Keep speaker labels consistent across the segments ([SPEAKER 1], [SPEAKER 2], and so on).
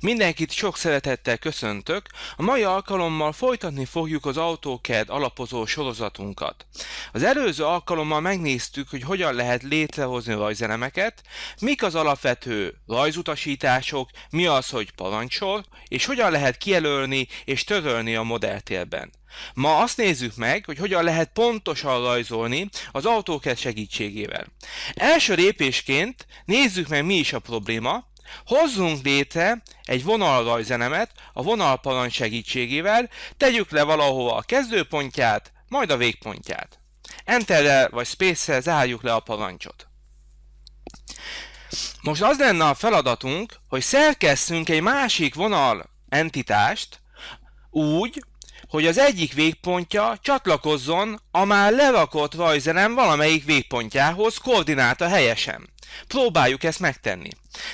[SPEAKER 1] Mindenkit sok szeretettel köszöntök, a mai alkalommal folytatni fogjuk az AutoCAD alapozó sorozatunkat. Az előző alkalommal megnéztük, hogy hogyan lehet létrehozni rajzelemeket, mik az alapvető rajzutasítások, mi az, hogy parancsol, és hogyan lehet kijelölni és törölni a modelltérben. Ma azt nézzük meg, hogy hogyan lehet pontosan rajzolni az AutoCAD segítségével. Első lépésként nézzük meg mi is a probléma, Hozzunk létre egy vonalrajzenemet a vonalparancs segítségével, tegyük le valahova a kezdőpontját, majd a végpontját. Enterrel vagy space zárjuk le a parancsot. Most az lenne a feladatunk, hogy szerkesszünk egy másik vonal entitást úgy, hogy az egyik végpontja csatlakozzon a már lerakott rajzelem valamelyik végpontjához koordináta helyesen. Próbáljuk ezt megtenni.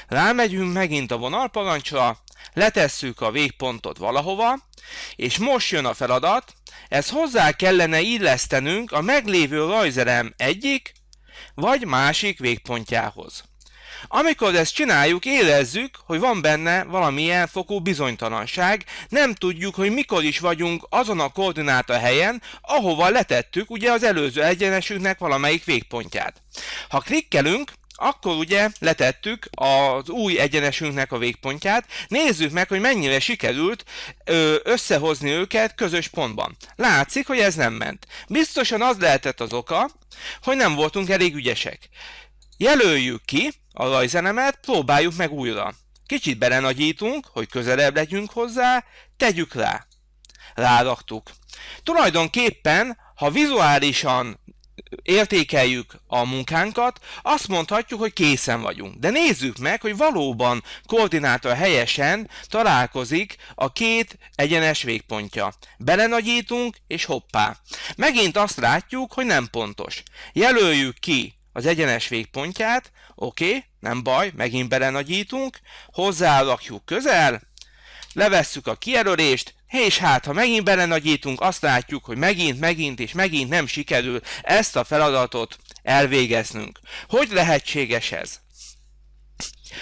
[SPEAKER 1] Rámegyünk megint a vonalparancsra, letesszük a végpontot valahova, és most jön a feladat, ezt hozzá kellene illesztenünk a meglévő rajzerem egyik vagy másik végpontjához. Amikor ezt csináljuk, érezzük, hogy van benne valamilyen fokú bizonytalanság, nem tudjuk, hogy mikor is vagyunk azon a koordináta helyen, ahova letettük ugye az előző egyenesünknek valamelyik végpontját. Ha klikkelünk, akkor ugye letettük az új egyenesünknek a végpontját, nézzük meg, hogy mennyire sikerült összehozni őket közös pontban. Látszik, hogy ez nem ment. Biztosan az lehetett az oka, hogy nem voltunk elég ügyesek. Jelöljük ki a rajzenemet, próbáljuk meg újra. Kicsit belenagyítunk, hogy közelebb legyünk hozzá, tegyük rá. Ráraktuk. Tulajdonképpen, ha vizuálisan értékeljük a munkánkat, azt mondhatjuk, hogy készen vagyunk. De nézzük meg, hogy valóban koordináta helyesen találkozik a két egyenes végpontja. Belenagyítunk, és hoppá. Megint azt látjuk, hogy nem pontos. Jelöljük ki az egyenes végpontját, oké, okay, nem baj, megint belenagyítunk, hozzáalakjuk közel, levesszük a kijelölést, és hát, ha megint belenagyítunk, azt látjuk, hogy megint, megint és megint nem sikerül ezt a feladatot elvégeznünk. Hogy lehetséges ez?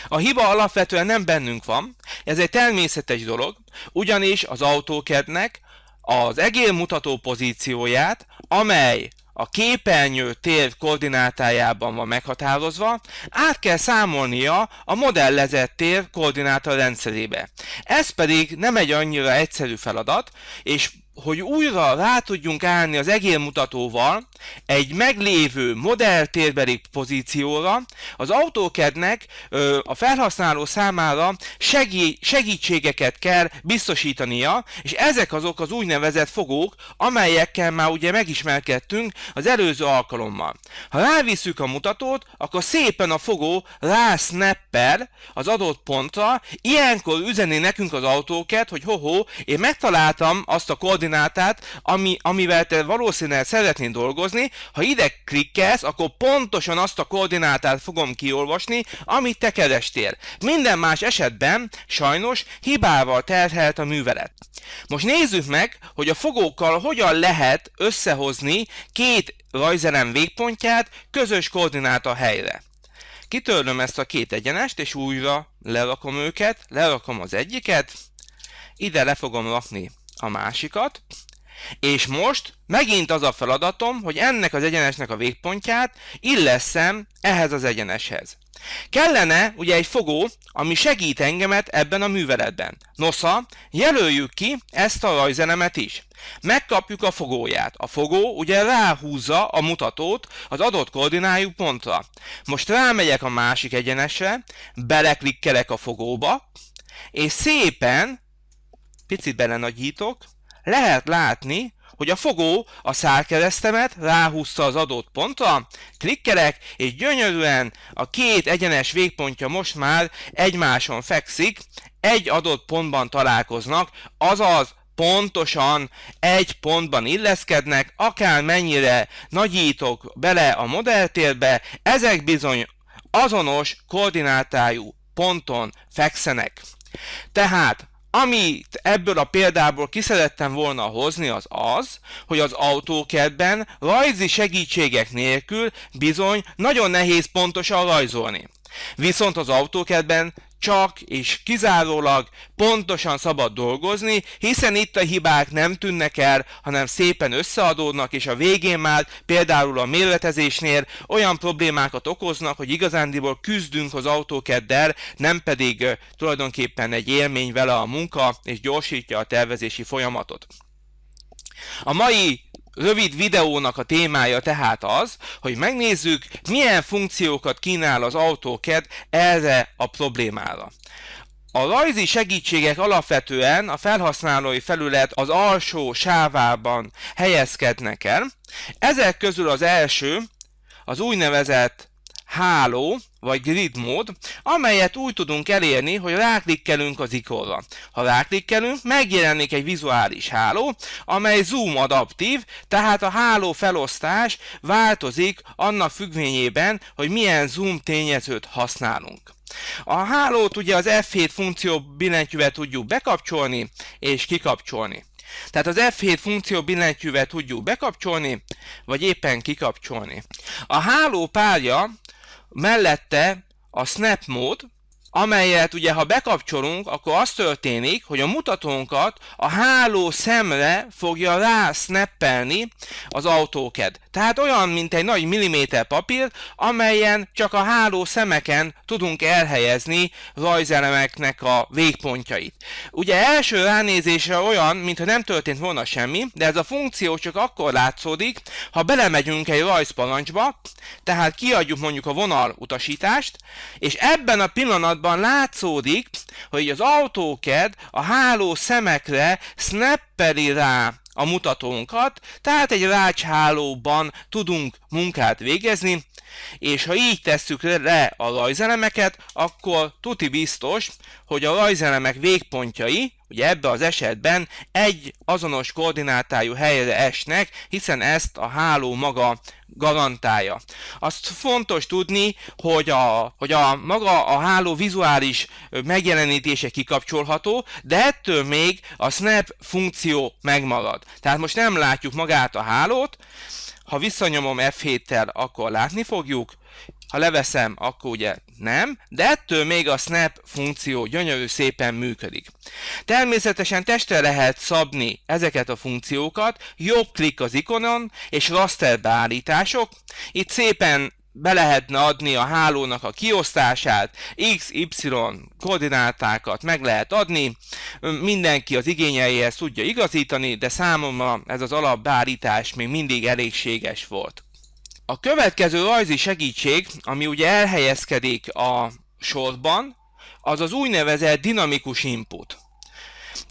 [SPEAKER 1] A hiba alapvetően nem bennünk van, ez egy természetes dolog, ugyanis az autókednek az mutató pozícióját, amely a képernyő tér koordinátájában van meghatározva, át kell számolnia a modellezett tér koordináta rendszerébe. Ez pedig nem egy annyira egyszerű feladat, és hogy újra rá tudjunk állni az egérmutatóval egy meglévő modell térbeli pozícióra, az autókednek a felhasználó számára segí- segítségeket kell biztosítania, és ezek azok az úgynevezett fogók, amelyekkel már ugye megismerkedtünk az előző alkalommal. Ha rávisszük a mutatót, akkor szépen a fogó rásnapper az adott pontra, ilyenkor üzeni nekünk az autóket, hogy hoho, én megtaláltam azt a koordinációt, koordinátát, ami, amivel te valószínűleg szeretnél dolgozni, ha ide klikkelsz, akkor pontosan azt a koordinátát fogom kiolvasni, amit te kerestél. Minden más esetben sajnos hibával terhelt a művelet. Most nézzük meg, hogy a fogókkal hogyan lehet összehozni két rajzelem végpontját közös koordináta helyre. Kitörlöm ezt a két egyenest, és újra lerakom őket, lerakom az egyiket, ide le fogom rakni a másikat, és most megint az a feladatom, hogy ennek az egyenesnek a végpontját illeszem ehhez az egyeneshez. Kellene ugye egy fogó, ami segít engemet ebben a műveletben. Nosza, jelöljük ki ezt a rajzelemet is. Megkapjuk a fogóját. A fogó ugye ráhúzza a mutatót az adott koordinájú pontra. Most rámegyek a másik egyenesre, beleklikkelek a fogóba, és szépen picit belenagyítok, lehet látni, hogy a fogó a szárkeresztemet ráhúzta az adott pontra, klikkelek, és gyönyörűen a két egyenes végpontja most már egymáson fekszik, egy adott pontban találkoznak, azaz pontosan egy pontban illeszkednek, akár mennyire nagyítok bele a modelltérbe, ezek bizony azonos koordinátájú ponton fekszenek. Tehát amit ebből a példából kiszerettem volna hozni az az, hogy az autókedben rajzi segítségek nélkül bizony nagyon nehéz pontosan rajzolni. Viszont az autókedben csak és kizárólag pontosan szabad dolgozni, hiszen itt a hibák nem tűnnek el, hanem szépen összeadódnak, és a végén már például a méretezésnél olyan problémákat okoznak, hogy igazándiból küzdünk az autókeddel, nem pedig tulajdonképpen egy élmény vele a munka, és gyorsítja a tervezési folyamatot. A mai rövid videónak a témája tehát az, hogy megnézzük, milyen funkciókat kínál az AutoCAD erre a problémára. A rajzi segítségek alapvetően a felhasználói felület az alsó sávában helyezkednek el. Ezek közül az első az úgynevezett háló vagy grid mód, amelyet úgy tudunk elérni, hogy ráklikkelünk az ikonra. Ha ráklikkelünk, megjelenik egy vizuális háló, amely zoom adaptív, tehát a háló felosztás változik annak függvényében, hogy milyen zoom tényezőt használunk. A hálót ugye az F7 funkció billentyűvel tudjuk bekapcsolni és kikapcsolni. Tehát az F7 funkció billentyűvel tudjuk bekapcsolni, vagy éppen kikapcsolni. A háló párja Mellette a snap mód, amelyet ugye ha bekapcsolunk, akkor az történik, hogy a mutatónkat a háló szemre fogja rá az autóked. Tehát olyan, mint egy nagy milliméter papír, amelyen csak a háló szemeken tudunk elhelyezni rajzelemeknek a végpontjait. Ugye első ránézésre olyan, mintha nem történt volna semmi, de ez a funkció csak akkor látszódik, ha belemegyünk egy rajzparancsba, tehát kiadjuk mondjuk a vonal utasítást, és ebben a pillanatban pillanatban látszódik, hogy az autóked a háló szemekre snappeli rá a mutatónkat, tehát egy rácshálóban tudunk munkát végezni, és ha így tesszük le a rajzelemeket, akkor tuti biztos, hogy a rajzelemek végpontjai, ugye ebbe az esetben egy azonos koordinátájú helyre esnek, hiszen ezt a háló maga garantálja. Azt fontos tudni, hogy a, hogy a maga a háló vizuális megjelenítése kikapcsolható, de ettől még a snap funkció megmarad. Tehát most nem látjuk magát a hálót, ha visszanyomom F7-tel, akkor látni fogjuk, ha leveszem, akkor ugye nem, de ettől még a snap funkció gyönyörű szépen működik. Természetesen testre lehet szabni ezeket a funkciókat, jobb klik az ikonon, és raster beállítások. Itt szépen be lehetne adni a hálónak a kiosztását, x-y koordinátákat meg lehet adni, mindenki az igényeihez tudja igazítani, de számomra ez az alapbárítás még mindig elégséges volt. A következő rajzi segítség, ami ugye elhelyezkedik a sorban, az az úgynevezett dinamikus input.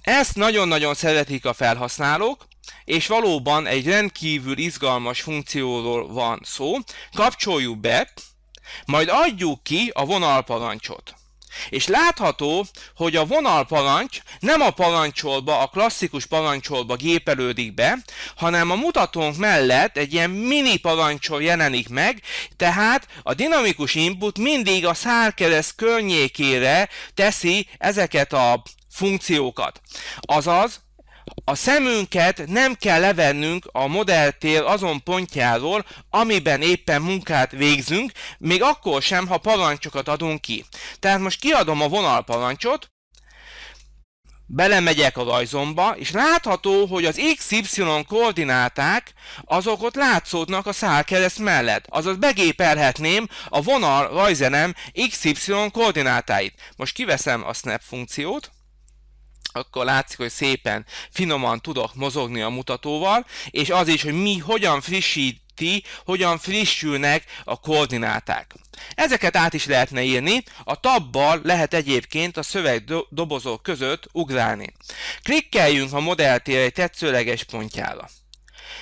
[SPEAKER 1] Ezt nagyon-nagyon szeretik a felhasználók, és valóban egy rendkívül izgalmas funkcióról van szó, kapcsoljuk be, majd adjuk ki a vonalparancsot. És látható, hogy a vonalparancs nem a parancsolba, a klasszikus parancsolba gépelődik be, hanem a mutatónk mellett egy ilyen mini parancsol jelenik meg, tehát a dinamikus input mindig a szárkereszt környékére teszi ezeket a funkciókat. Azaz, a szemünket nem kell levennünk a modelltér azon pontjáról, amiben éppen munkát végzünk, még akkor sem, ha parancsokat adunk ki. Tehát most kiadom a vonalparancsot, belemegyek a rajzomba, és látható, hogy az XY koordináták azok ott látszódnak a szálkereszt mellett. Azaz begépelhetném a vonal rajzenem XY koordinátáit. Most kiveszem a snap funkciót, akkor látszik, hogy szépen finoman tudok mozogni a mutatóval, és az is, hogy mi hogyan frissíti, hogyan frissülnek a koordináták. Ezeket át is lehetne írni, a tabbal lehet egyébként a szövegdobozok között ugrálni. Klikkeljünk a modelltér egy tetszőleges pontjára.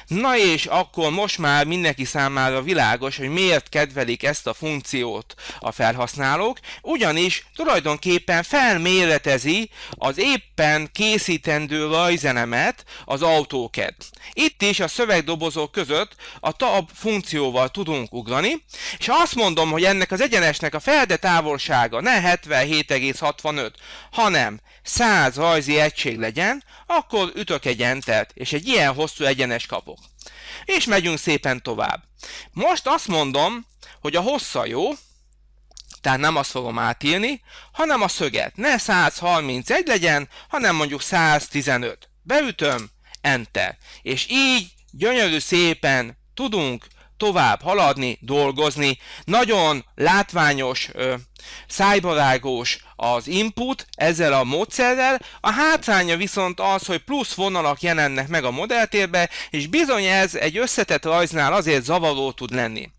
[SPEAKER 1] Na és akkor most már mindenki számára világos, hogy miért kedvelik ezt a funkciót a felhasználók, ugyanis tulajdonképpen felméretezi az éppen készítendő rajzelemet az AutoCAD. Itt is a szövegdobozok között a tab funkcióval tudunk ugrani, és azt mondom, hogy ennek az egyenesnek a felde távolsága ne 77,65, hanem 100 rajzi egység legyen, akkor ütök egy entert, és egy ilyen hosszú egyenes kap kapok. És megyünk szépen tovább. Most azt mondom, hogy a hossza jó, tehát nem azt fogom átírni, hanem a szöget. Ne 131 legyen, hanem mondjuk 115. Beütöm, Enter. És így gyönyörű szépen tudunk tovább haladni, dolgozni. Nagyon látványos, szájbarágos az input ezzel a módszerrel, a hátránya viszont az, hogy plusz vonalak jelennek meg a modelltérbe, és bizony ez egy összetett rajznál azért zavaró tud lenni.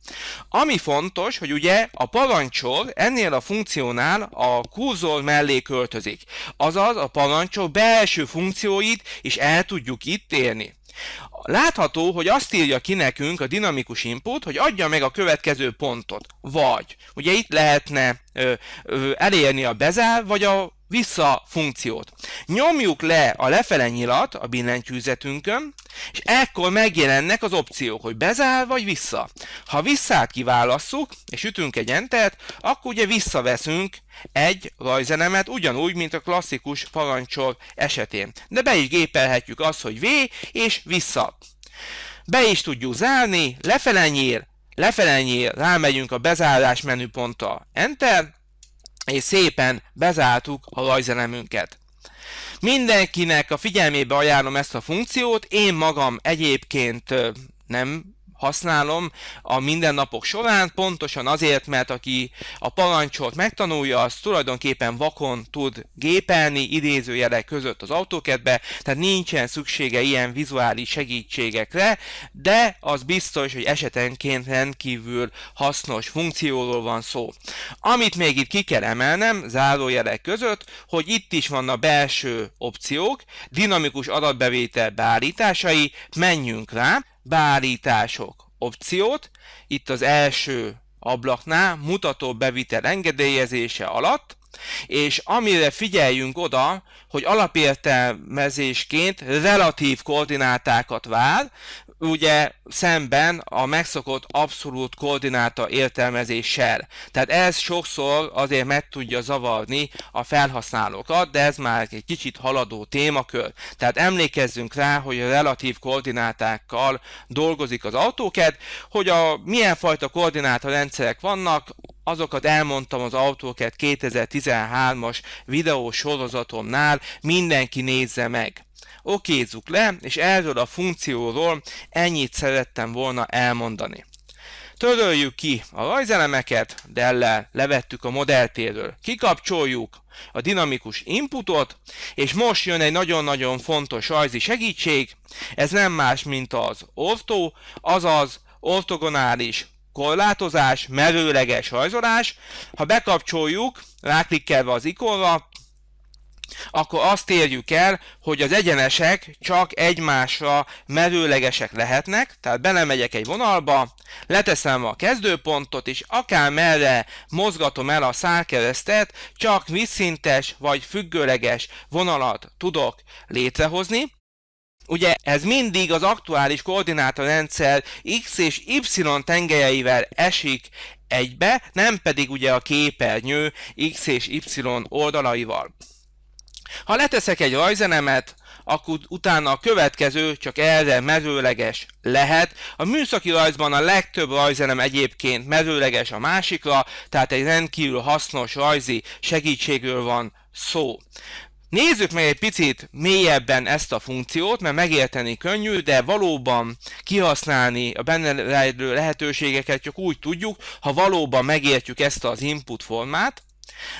[SPEAKER 1] Ami fontos, hogy ugye a parancsor ennél a funkciónál a kurzor mellé költözik, azaz a parancsor belső funkcióit is el tudjuk itt érni látható, hogy azt írja ki nekünk a dinamikus input, hogy adja meg a következő pontot. Vagy, ugye itt lehetne ö, ö, elérni a bezel, vagy a vissza funkciót. Nyomjuk le a lefele nyilat a billentyűzetünkön, és ekkor megjelennek az opciók, hogy bezár vagy vissza. Ha visszát kiválasszuk, és ütünk egy entert, akkor ugye visszaveszünk egy rajzenemet, ugyanúgy, mint a klasszikus parancsor esetén. De be is gépelhetjük azt, hogy V és vissza. Be is tudjuk zárni, lefele nyír, lefele nyír, rámegyünk a bezárás menüponttal, Enter, és szépen bezártuk a rajzelemünket. Mindenkinek a figyelmébe ajánlom ezt a funkciót, én magam egyébként nem használom a mindennapok során, pontosan azért, mert aki a parancsot megtanulja, az tulajdonképpen vakon tud gépelni, idézőjelek között az autókedbe, tehát nincsen szüksége ilyen vizuális segítségekre, de az biztos, hogy esetenként rendkívül hasznos funkcióról van szó. Amit még itt ki kell emelnem, zárójelek között, hogy itt is vannak belső opciók, dinamikus adatbevétel beállításai, menjünk rá, beállítások opciót. Itt az első ablaknál mutató bevitel engedélyezése alatt, és amire figyeljünk oda, hogy alapértelmezésként relatív koordinátákat vár, ugye szemben a megszokott abszolút koordináta értelmezéssel. Tehát ez sokszor azért meg tudja zavarni a felhasználókat, de ez már egy kicsit haladó témakör. Tehát emlékezzünk rá, hogy a relatív koordinátákkal dolgozik az autóked, hogy a milyen fajta koordináta rendszerek vannak, azokat elmondtam az autóket 2013-as videó sorozatomnál, mindenki nézze meg okézzuk le, és erről a funkcióról ennyit szerettem volna elmondani. Töröljük ki a rajzelemeket, dellel levettük a modelltéről, kikapcsoljuk a dinamikus inputot, és most jön egy nagyon-nagyon fontos rajzi segítség, ez nem más, mint az ortó, azaz ortogonális korlátozás, merőleges rajzolás. Ha bekapcsoljuk, ráklikkelve az ikonra, akkor azt érjük el, hogy az egyenesek csak egymásra merőlegesek lehetnek, tehát belemegyek egy vonalba, leteszem a kezdőpontot, és akár merre mozgatom el a szárkeresztet, csak vízszintes vagy függőleges vonalat tudok létrehozni. Ugye ez mindig az aktuális koordinátorrendszer x és y tengelyeivel esik egybe, nem pedig ugye a képernyő x és y oldalaival. Ha leteszek egy rajzenemet, akkor utána a következő csak erre merőleges lehet. A műszaki rajzban a legtöbb rajzenem egyébként merőleges a másikra, tehát egy rendkívül hasznos rajzi segítségről van szó. Nézzük meg egy picit mélyebben ezt a funkciót, mert megérteni könnyű, de valóban kihasználni a benne rejlő lehetőségeket csak úgy tudjuk, ha valóban megértjük ezt az input formát.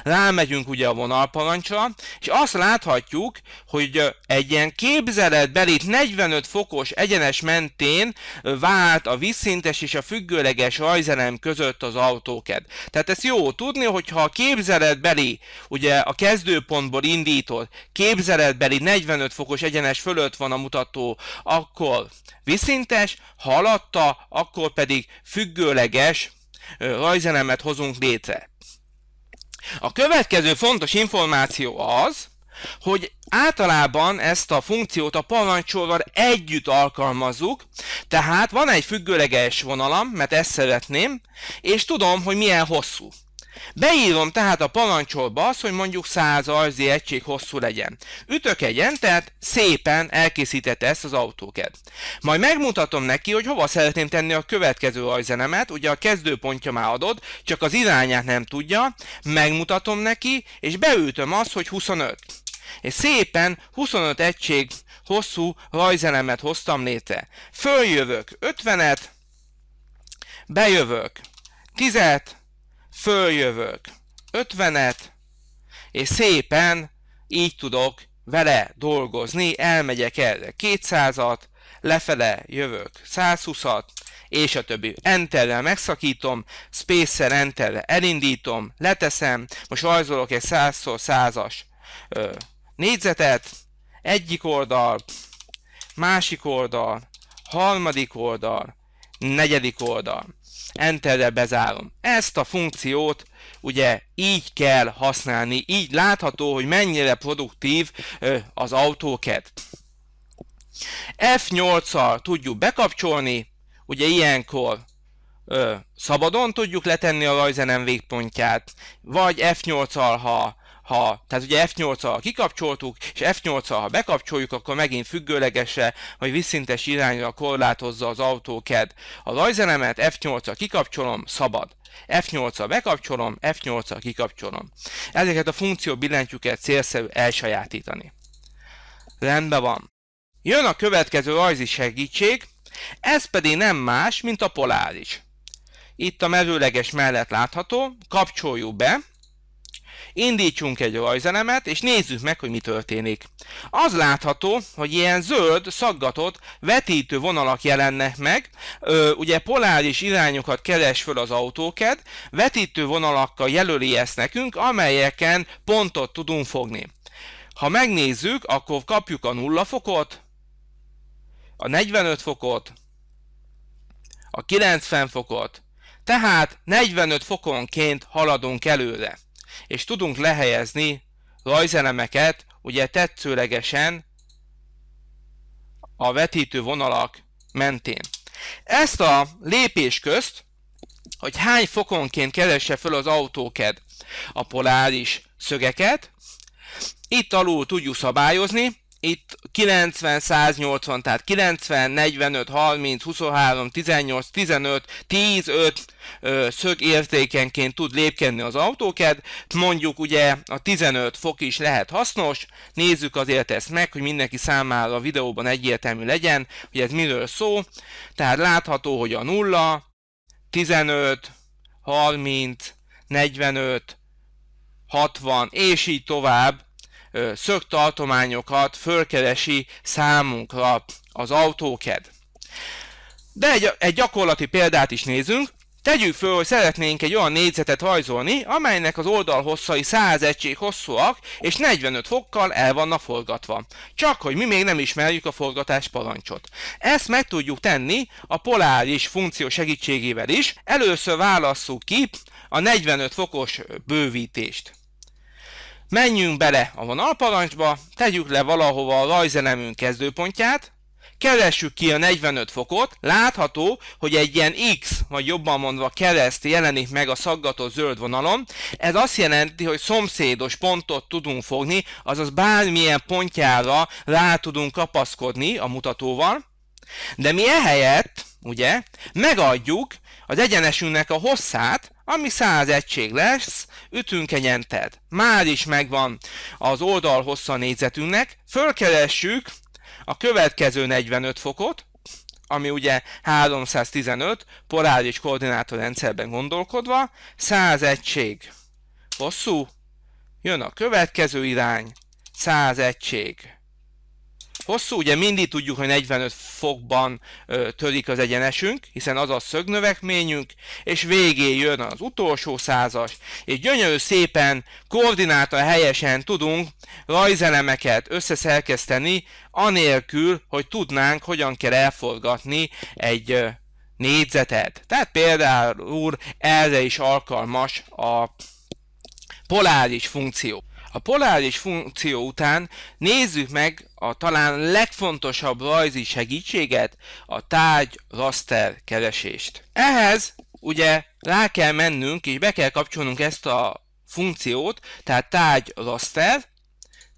[SPEAKER 1] Rámegyünk ugye a vonalparancsra, és azt láthatjuk, hogy egy ilyen képzeletbeli 45 fokos egyenes mentén vált a vízszintes és a függőleges rajzelem között az autóked. Tehát ezt jó tudni, hogyha a képzeletbeli, ugye a kezdőpontból indított képzeletbeli 45 fokos egyenes fölött van a mutató, akkor vízszintes, ha alatta, akkor pedig függőleges rajzelemet hozunk létre. A következő fontos információ az, hogy általában ezt a funkciót a parancsolval együtt alkalmazzuk, tehát van egy függőleges vonalam, mert ezt szeretném, és tudom, hogy milyen hosszú. Beírom tehát a parancsolba azt, hogy mondjuk 100 arzi egység hosszú legyen. Ütök egy entert, szépen elkészítette ezt az autóked. Majd megmutatom neki, hogy hova szeretném tenni a következő arzenemet, ugye a kezdőpontja már adott, csak az irányát nem tudja, megmutatom neki, és beütöm azt, hogy 25. És szépen 25 egység hosszú rajzelemet hoztam létre. Följövök 50-et, bejövök 10-et, följövök 50-et, és szépen így tudok vele dolgozni, elmegyek el 200-at, lefele jövök 120-at, és a többi. Enterrel megszakítom, spacer enterrel elindítom, leteszem, most rajzolok egy 100x100-as négyzetet, egyik oldal, másik oldal, harmadik oldal, negyedik oldal enterre bezárom. Ezt a funkciót ugye így kell használni, így látható, hogy mennyire produktív az AutoCAD. F8-al tudjuk bekapcsolni, ugye ilyenkor ö, szabadon tudjuk letenni a rajzenem végpontját, vagy F8-al, ha ha, tehát ugye F8-al kikapcsoltuk, és F8-al ha bekapcsoljuk, akkor megint függőlegese, vagy visszintes irányra korlátozza az autóked. A rajzelemet F8-al kikapcsolom, szabad. F8-al bekapcsolom, F8-al kikapcsolom. Ezeket a funkció billentyűket célszerű elsajátítani. Rendben van. Jön a következő rajzi segítség, ez pedig nem más, mint a poláris. Itt a merőleges mellett látható, kapcsoljuk be, Indítsunk egy rajzenemet, és nézzük meg, hogy mi történik. Az látható, hogy ilyen zöld, szaggatott, vetítő vonalak jelennek meg, Ö, ugye poláris irányokat keres föl az autóked, vetítő vonalakkal jelöli ezt nekünk, amelyeken pontot tudunk fogni. Ha megnézzük, akkor kapjuk a 0 fokot, a 45 fokot, a 90 fokot, tehát 45 fokonként haladunk előre és tudunk lehelyezni rajzelemeket, ugye tetszőlegesen a vetítő vonalak mentén. Ezt a lépés közt, hogy hány fokonként keresse föl az autóked a poláris szögeket, itt alul tudjuk szabályozni, itt 90, 180, tehát 90, 45, 30, 23, 18, 15, 10, 5 ö, szög értékenként tud lépkenni az autóked. Mondjuk ugye a 15 fok is lehet hasznos. Nézzük azért ezt meg, hogy mindenki számára a videóban egyértelmű legyen, hogy ez miről szó. Tehát látható, hogy a 0, 15, 30, 45, 60 és így tovább szögtartományokat fölkeresi számunkra az autóked. De egy, egy gyakorlati példát is nézzünk. Tegyük föl, hogy szeretnénk egy olyan négyzetet rajzolni, amelynek az oldalhosszai 100 egység hosszúak, és 45 fokkal el vannak forgatva. Csak, hogy mi még nem ismerjük a forgatás parancsot. Ezt meg tudjuk tenni a poláris funkció segítségével is. Először válasszuk ki a 45 fokos bővítést. Menjünk bele a vonalparancsba, tegyük le valahova a rajzelemünk kezdőpontját, keressük ki a 45 fokot, látható, hogy egy ilyen X, vagy jobban mondva kereszt jelenik meg a szaggató zöld vonalon. Ez azt jelenti, hogy szomszédos pontot tudunk fogni, azaz bármilyen pontjára rá tudunk kapaszkodni a mutatóval, de mi ehelyett, ugye, megadjuk az egyenesünknek a hosszát, ami 100 egység lesz, ütünk egy entet. Már is megvan az oldal hossza négyzetünknek. Fölkeressük a következő 45 fokot, ami ugye 315 porális rendszerben gondolkodva, 100 egység hosszú, jön a következő irány, 100 egység Hosszú, ugye mindig tudjuk, hogy 45 fokban ö, törik az egyenesünk, hiszen az a szögnövekményünk, és végén jön az utolsó százas, és gyönyörű szépen koordináta helyesen tudunk rajzelemeket összeszerkeszteni, anélkül, hogy tudnánk, hogyan kell elforgatni egy ö, négyzetet. Tehát például erre is alkalmas a poláris funkció. A poláris funkció után nézzük meg a talán legfontosabb rajzi segítséget, a tárgy raster keresést. Ehhez ugye rá kell mennünk és be kell kapcsolnunk ezt a funkciót, tehát tárgy raster,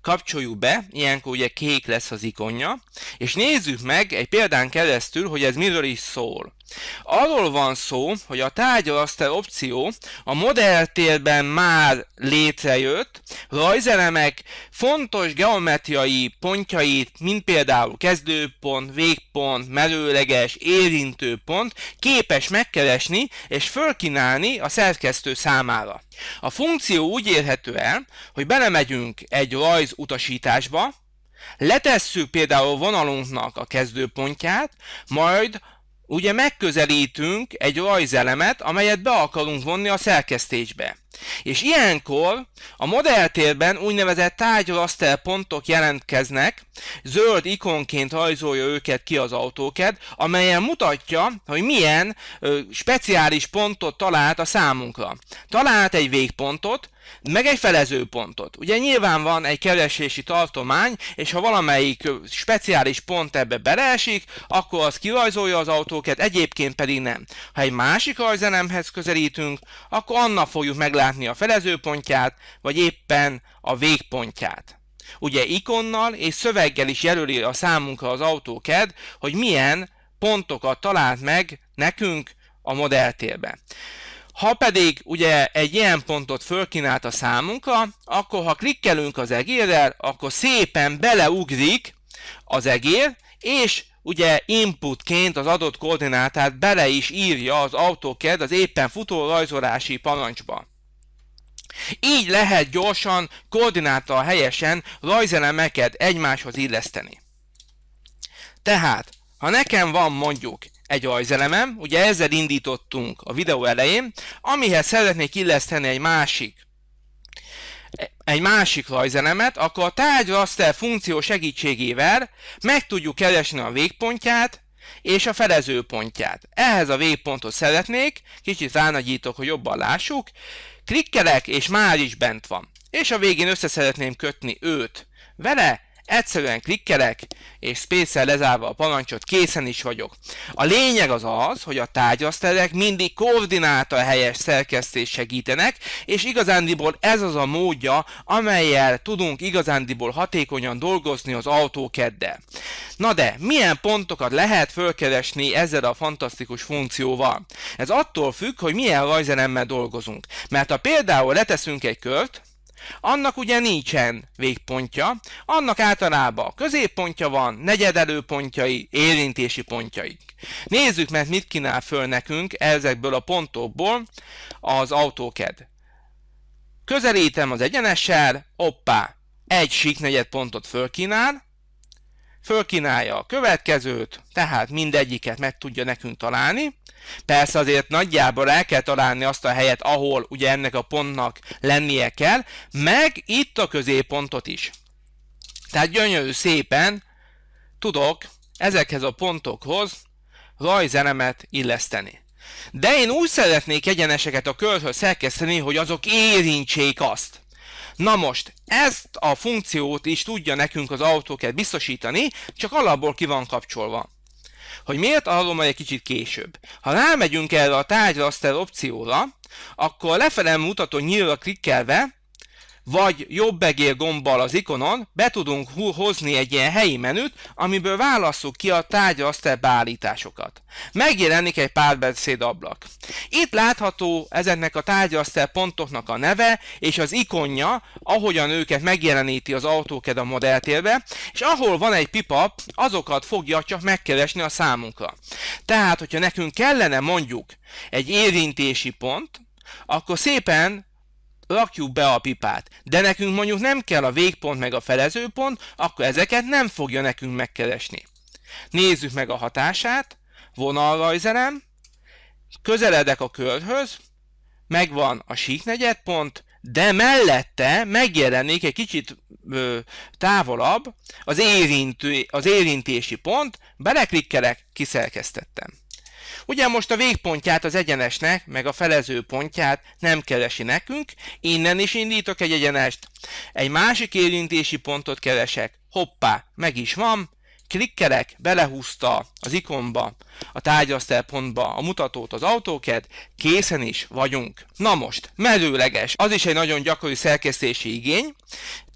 [SPEAKER 1] kapcsoljuk be, ilyenkor ugye kék lesz az ikonja, és nézzük meg egy példán keresztül, hogy ez miről is szól. Arról van szó, hogy a tárgyalasztal opció a modelltérben már létrejött rajzelemek fontos geometriai pontjait, mint például kezdőpont, végpont, merőleges, érintőpont képes megkeresni és fölkinálni a szerkesztő számára. A funkció úgy érhető el, hogy belemegyünk egy rajz utasításba, letesszük például vonalunknak a kezdőpontját, majd ugye megközelítünk egy rajzelemet, amelyet be akarunk vonni a szerkesztésbe. És ilyenkor a modelltérben úgynevezett tárgyraster pontok jelentkeznek, zöld ikonként rajzolja őket ki az autóked, amelyen mutatja, hogy milyen ö, speciális pontot talált a számunkra. Talált egy végpontot, meg egy felezőpontot. Ugye nyilván van egy keresési tartomány, és ha valamelyik speciális pont ebbe beleesik, akkor az kirajzolja az autóket, egyébként pedig nem. Ha egy másik rajzelemhez közelítünk, akkor annak fogjuk meglátni a felezőpontját, vagy éppen a végpontját. Ugye ikonnal és szöveggel is jelöli a számunkra az autóked, hogy milyen pontokat talált meg nekünk a modelltérben. Ha pedig ugye egy ilyen pontot fölkínált a számunkra, akkor ha klikkelünk az egérrel, akkor szépen beleugrik az egér, és ugye inputként az adott koordinátát bele is írja az AutoCAD az éppen futó rajzolási parancsba. Így lehet gyorsan, koordináttal helyesen rajzelemeket egymáshoz illeszteni. Tehát, ha nekem van mondjuk egy ajzelemem, ugye ezzel indítottunk a videó elején, amihez szeretnék illeszteni egy másik egy másik rajzelemet, akkor a raster funkció segítségével meg tudjuk keresni a végpontját és a felezőpontját. Ehhez a végpontot szeretnék, kicsit ránagyítok, hogy jobban lássuk, klikkelek és már is bent van. És a végén össze szeretném kötni őt vele, Egyszerűen klikkelek, és space lezárva a parancsot, készen is vagyok. A lényeg az az, hogy a tárgyaszterek mindig koordináta helyes szerkesztés segítenek, és igazándiból ez az a módja, amelyel tudunk igazándiból hatékonyan dolgozni az autókeddel. Na de, milyen pontokat lehet fölkeresni ezzel a fantasztikus funkcióval? Ez attól függ, hogy milyen rajzelemmel dolgozunk. Mert ha például leteszünk egy kört, annak ugye nincsen végpontja, annak általában középpontja van, negyedelő pontjai, érintési pontjai. Nézzük meg, mit kínál föl nekünk ezekből a pontokból az autóked. Közelítem az egyenessel, oppá, egy sík negyed pontot fölkínál, fölkínálja a következőt, tehát mindegyiket meg tudja nekünk találni. Persze azért nagyjából el kell találni azt a helyet, ahol ugye ennek a pontnak lennie kell, meg itt a középpontot is. Tehát gyönyörű szépen tudok ezekhez a pontokhoz rajzelemet illeszteni. De én úgy szeretnék egyeneseket a körhöz szerkeszteni, hogy azok érintsék azt. Na most, ezt a funkciót is tudja nekünk az autóket biztosítani, csak alapból ki van kapcsolva. Hogy miért, arról egy kicsit később. Ha rámegyünk erre a tárgyraster opcióra, akkor lefelé mutató nyílra klikkelve vagy jobb egér gombbal az ikonon be tudunk hozni egy ilyen helyi menüt, amiből válasszuk ki a tárgyasztel beállításokat. Megjelenik egy párbeszéd ablak. Itt látható ezeknek a tárgyasztel pontoknak a neve és az ikonja, ahogyan őket megjeleníti az autóked a modelltérbe, és ahol van egy pipa, azokat fogja csak megkeresni a számunkra. Tehát, hogyha nekünk kellene mondjuk egy érintési pont, akkor szépen rakjuk be a pipát. De nekünk mondjuk nem kell a végpont meg a felezőpont, akkor ezeket nem fogja nekünk megkeresni. Nézzük meg a hatását, vonalrajzelem, közeledek a körhöz, megvan a sík negyedpont, de mellette megjelenik egy kicsit ö, távolabb az, érintő, az érintési pont, beleklikkelek, kiszerkesztettem. Ugye most a végpontját az egyenesnek, meg a felező pontját nem keresi nekünk, innen is indítok egy egyenest. Egy másik érintési pontot keresek. Hoppá, meg is van. Klikkelek, belehúzta az ikonba, a pontba a mutatót az autóket, készen is vagyunk. Na most, merőleges, az is egy nagyon gyakori szerkesztési igény,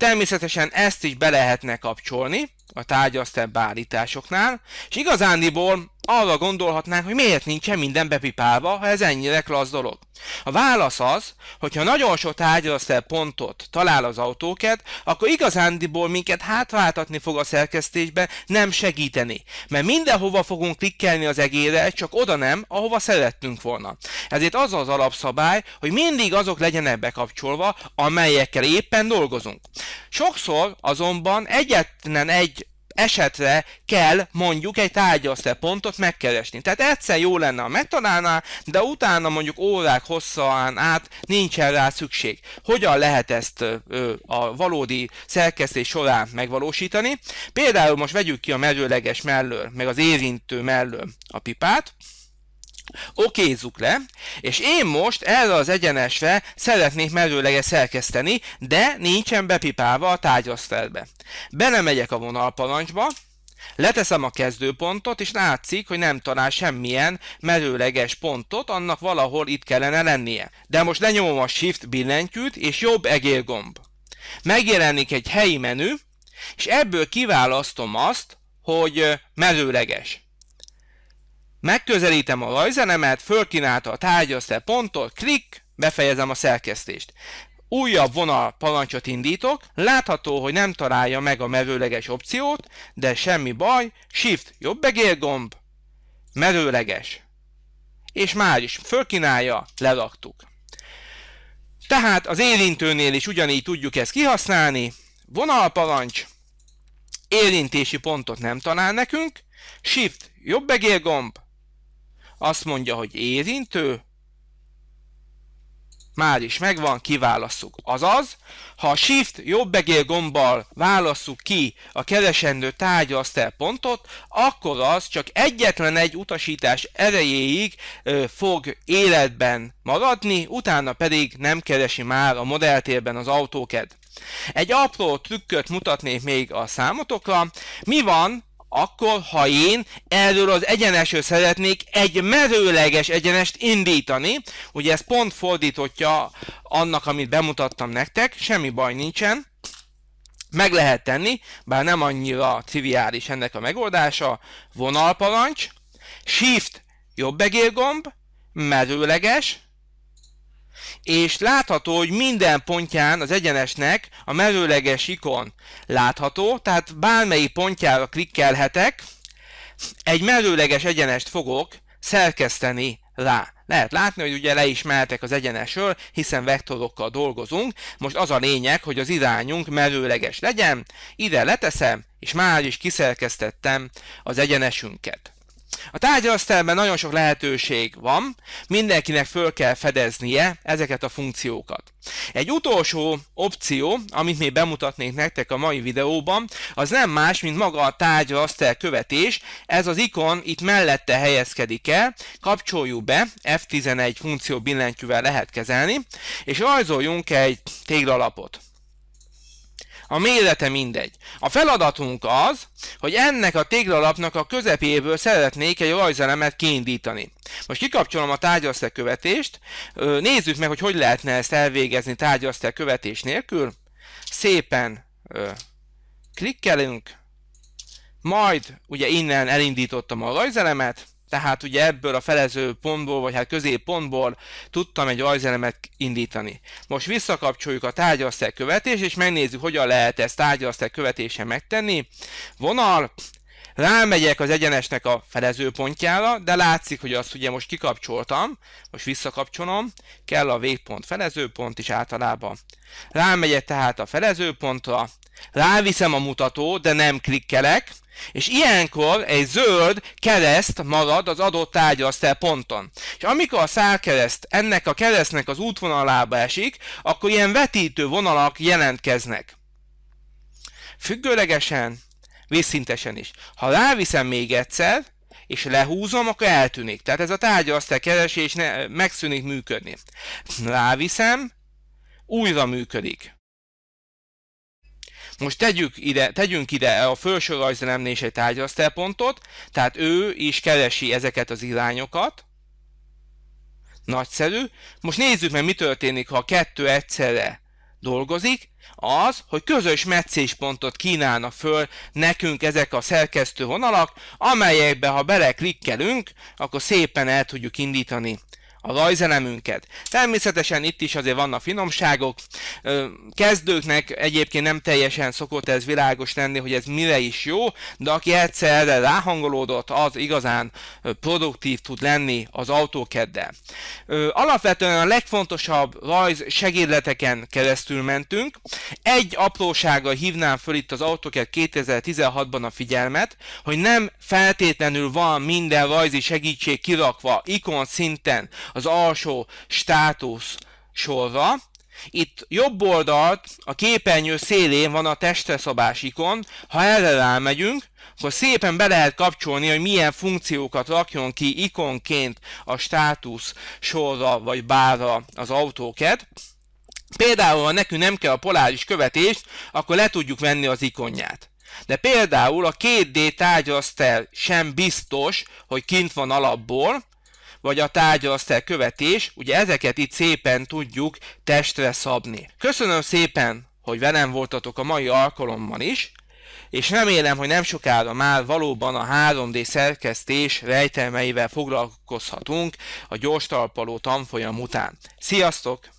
[SPEAKER 1] Természetesen ezt is be lehetne kapcsolni a tárgyasztebb állításoknál, és igazániból arra gondolhatnánk, hogy miért nincsen minden bepipálva, ha ez ennyire klassz dolog. A válasz az, hogyha nagyon sok tárgyasztebb pontot talál az autóket, akkor igazándiból minket hátráltatni fog a szerkesztésbe, nem segíteni. Mert mindenhova fogunk klikkelni az egére, csak oda nem, ahova szerettünk volna. Ezért az az alapszabály, hogy mindig azok legyenek bekapcsolva, amelyekkel éppen dolgozunk. Sokszor azonban egyetlen egy esetre kell mondjuk egy tárgyaszre pontot megkeresni. Tehát egyszer jó lenne, ha megtalálná, de utána mondjuk órák hosszan át nincsen rá szükség. Hogyan lehet ezt ö, a valódi szerkesztés során megvalósítani? Például most vegyük ki a merőleges mellől, meg az érintő mellől a pipát, Okézzuk le, és én most erre az egyenesre szeretnék merőleges szerkeszteni, de nincsen bepipálva a tárgyaszterbe. Belemegyek a vonalparancsba, leteszem a kezdőpontot, és látszik, hogy nem talál semmilyen merőleges pontot, annak valahol itt kellene lennie. De most lenyomom a Shift billentyűt, és jobb egérgomb. Megjelenik egy helyi menü, és ebből kiválasztom azt, hogy merőleges. Megközelítem a rajzenemet, fölkínálta a tárgyasztel pontot, klik, befejezem a szerkesztést. Újabb vonal parancsot indítok, látható, hogy nem találja meg a merőleges opciót, de semmi baj, Shift jobb egérgomb, merőleges. És már is fölkínálja, leraktuk. Tehát az érintőnél is ugyanígy tudjuk ezt kihasználni, vonalparancs, érintési pontot nem talál nekünk, Shift jobb egérgomb, azt mondja, hogy érintő, már is megvan, kiválasszuk. Azaz, ha a Shift jobb egér gombbal válasszuk ki a keresendő tárgyasztel pontot, akkor az csak egyetlen egy utasítás erejéig ö, fog életben maradni, utána pedig nem keresi már a modelltérben az autóked. Egy apró trükköt mutatnék még a számotokra. Mi van, akkor ha én erről az egyenesről szeretnék egy merőleges egyenest indítani, ugye ez pont fordítotja annak, amit bemutattam nektek, semmi baj nincsen, meg lehet tenni, bár nem annyira triviális ennek a megoldása, vonalparancs, shift jobb egérgomb, merőleges, és látható, hogy minden pontján az egyenesnek a merőleges ikon látható, tehát bármelyik pontjára klikkelhetek, egy merőleges egyenest fogok szerkeszteni rá. Lehet látni, hogy ugye le is mehetek az egyenesről, hiszen vektorokkal dolgozunk. Most az a lényeg, hogy az irányunk merőleges legyen. Ide leteszem, és már is kiszerkesztettem az egyenesünket. A tárgyalsztelben nagyon sok lehetőség van, mindenkinek föl kell fedeznie ezeket a funkciókat. Egy utolsó opció, amit még bemutatnék nektek a mai videóban, az nem más, mint maga a tárgyalasztel követés. Ez az ikon itt mellette helyezkedik el, kapcsoljuk be, F11 funkció billentyűvel lehet kezelni, és rajzoljunk egy téglalapot a mérete mindegy. A feladatunk az, hogy ennek a téglalapnak a közepéből szeretnék egy rajzelemet kiindítani. Most kikapcsolom a tárgyasztelkövetést, nézzük meg, hogy hogy lehetne ezt elvégezni követés nélkül. Szépen ö, klikkelünk, majd ugye innen elindítottam a rajzelemet, tehát ugye ebből a felező pontból, vagy hát középpontból tudtam egy rajzelemet indítani. Most visszakapcsoljuk a tárgyasztek követés, és megnézzük, hogyan lehet ezt tárgyasztek követése megtenni. Vonal, rámegyek az egyenesnek a felező pontjára, de látszik, hogy azt ugye most kikapcsoltam, most visszakapcsolom, kell a végpont, pont is általában. Rámegyek tehát a felező pontra. ráviszem a mutatót, de nem klikkelek, és ilyenkor egy zöld kereszt marad az adott tárgyasztel ponton. És amikor a szárkereszt ennek a keresztnek az útvonalába esik, akkor ilyen vetítő vonalak jelentkeznek. Függőlegesen, vízszintesen is. Ha ráviszem még egyszer, és lehúzom, akkor eltűnik. Tehát ez a tárgyasztel keresés megszűnik működni. Ráviszem, újra működik. Most tegyük ide, tegyünk ide a felső egy tárgyasztelpontot, tehát ő is keresi ezeket az irányokat. Nagyszerű. Most nézzük meg, mi történik, ha a kettő egyszerre dolgozik. Az, hogy közös meccéspontot kínálnak föl nekünk ezek a szerkesztő vonalak, amelyekbe ha beleklikkelünk, akkor szépen el tudjuk indítani a rajzelemünket. Természetesen itt is azért vannak finomságok. Kezdőknek egyébként nem teljesen szokott ez világos lenni, hogy ez mire is jó, de aki egyszerre ráhangolódott, az igazán produktív tud lenni az autókeddel. Alapvetően a legfontosabb rajz segédleteken keresztül mentünk. Egy aprósággal hívnám föl itt az AutoCAD 2016-ban a figyelmet, hogy nem feltétlenül van minden rajzi segítség kirakva ikon szinten az alsó státusz sorra. Itt jobb oldalt a képernyő szélén van a testre szabás ikon. Ha erre rámegyünk, akkor szépen be lehet kapcsolni, hogy milyen funkciókat rakjon ki ikonként a státusz sorra vagy bárra az autóket. Például, ha nekünk nem kell a poláris követést, akkor le tudjuk venni az ikonját. De például a 2D tárgyasztel sem biztos, hogy kint van alapból, vagy a tárgyalasztel követés, ugye ezeket itt szépen tudjuk testre szabni. Köszönöm szépen, hogy velem voltatok a mai alkalommal is, és remélem, hogy nem sokára már valóban a 3D szerkesztés rejtelmeivel foglalkozhatunk a gyors talpaló tanfolyam után. Sziasztok!